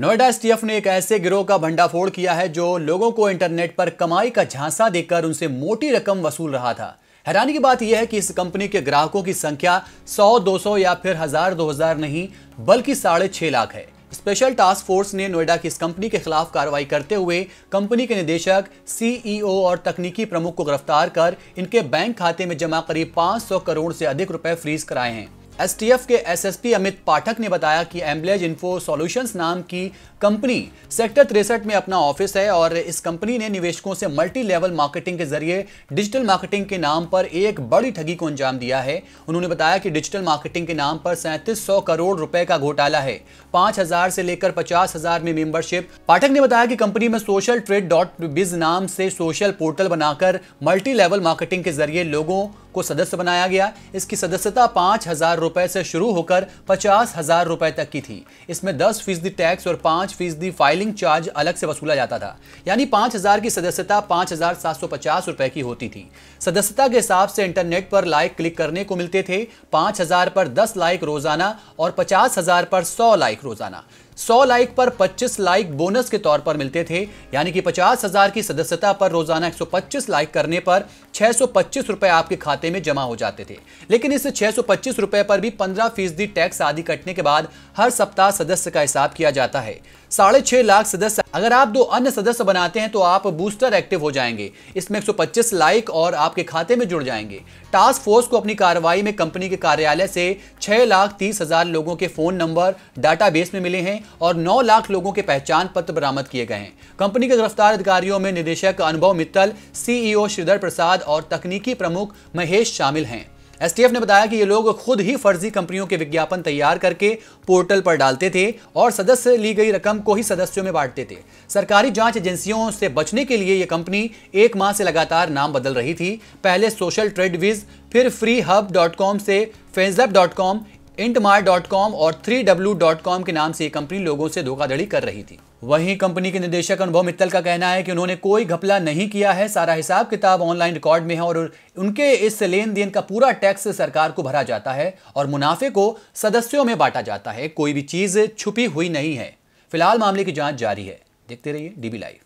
Noida STF ने एक ऐसे गिरोह का भंडाफोड़ किया है जो लोगों को इंटरनेट पर कमाई का झांसा देकर उनसे मोटी रकम वसूल रहा था हैरानी की बात यह है कि इस कंपनी के ग्राहकों की संख्या 100, 200 या फिर हजार दो हजार नहीं बल्कि साढ़े छह लाख है स्पेशल टास्क फोर्स ने नोएडा की इस कंपनी के खिलाफ कार्रवाई करते हुए कंपनी के निदेशक सीईओ e और तकनीकी प्रमुख को गिरफ्तार कर इनके बैंक खाते में जमा करीब 500 करोड़ से अधिक रुपए फ्रीज कराए हैं एसटीएफ के एसएसपी अमित पाठक ने बताया कि एम्बलेज इन्फो सॉल्यूशंस नाम की कंपनी सेक्टर तिरसठ में अपना ऑफिस है और इस कंपनी ने निवेशकों से मल्टी लेवल मार्केटिंग के जरिए डिजिटल मार्केटिंग के नाम पर एक बड़ी ठगी को अंजाम दिया है उन्होंने बताया कि डिजिटल मार्केटिंग के नाम पर सैंतीस करोड़ रुपए का घोटाला है पांच से लेकर पचास हजार में मेंबरशिप पाठक ने बताया कि कंपनी में सोशल ट्रेड डॉट बिज नाम से सोशल पोर्टल बनाकर मल्टी लेवल मार्केटिंग के जरिए लोगों को सदस्य बनाया गया इसकी सदस्यता पांच हजार रुपए से शुरू होकर पचास हजार रुपए तक की थी इसमें दस फीसदी टैक्स और पांच फीसदी फाइलिंग चार्ज अलग से वसूला जाता था यानी पांच हजार की सदस्यता पांच हजार सात सौ पचास रुपए की होती थी सदस्यता के हिसाब से इंटरनेट पर लाइक क्लिक करने को मिलते थे पांच पर दस लाइक रोजाना और पचास पर सौ लाइक रोजाना 100 लाइक पर 25 लाइक बोनस के तौर पर मिलते थे यानी कि पचास हजार की सदस्यता पर रोजाना 125 लाइक करने पर पच्चीस रुपए आपके खाते में जमा हो जाते थे लेकिन इस पच्चीस रुपए पर भी 15 फीसदी टैक्स आदि कटने के बाद हर सप्ताह सदस्य का हिसाब किया जाता है साढ़े छह लाख सदस्य अगर आप दो अन्य सदस्य बनाते हैं तो आप बूस्टर एक्टिव हो जाएंगे इसमें 125 लाइक और आपके खाते में जुड़ जाएंगे टास्क फोर्स को अपनी कार्रवाई में कंपनी के कार्यालय से छह लाख तीस हजार लोगों के फोन नंबर डाटाबेस में मिले हैं और नौ लाख लोगों के पहचान पत्र बरामद किए गए हैं कंपनी के गिरफ्तार अधिकारियों में निदेशक अनुभव मित्तल सीईओ e श्रीधर प्रसाद और तकनीकी प्रमुख महेश शामिल हैं एसटीएफ ने बताया कि ये लोग खुद ही फर्जी कंपनियों के विज्ञापन तैयार करके पोर्टल पर डालते थे और सदस्य ली गई रकम को ही सदस्यों में बांटते थे सरकारी जांच एजेंसियों से बचने के लिए यह कंपनी एक माह से लगातार नाम बदल रही थी पहले सोशल ट्रेड विज फिर फ्री हब डॉट कॉम से फेजअप डॉट कॉम कॉम और कॉम के नाम से ये कंपनी लोगों से धोखाधड़ी कर रही थी वहीं कंपनी के निदेशक अनुभव मित्तल का कहना है कि उन्होंने कोई घपला नहीं किया है सारा हिसाब किताब ऑनलाइन रिकॉर्ड में है और उनके इस लेन देन का पूरा टैक्स सरकार को भरा जाता है और मुनाफे को सदस्यों में बांटा जाता है कोई भी चीज छुपी हुई नहीं है फिलहाल मामले की जांच जारी है देखते रहिए डीबी लाइव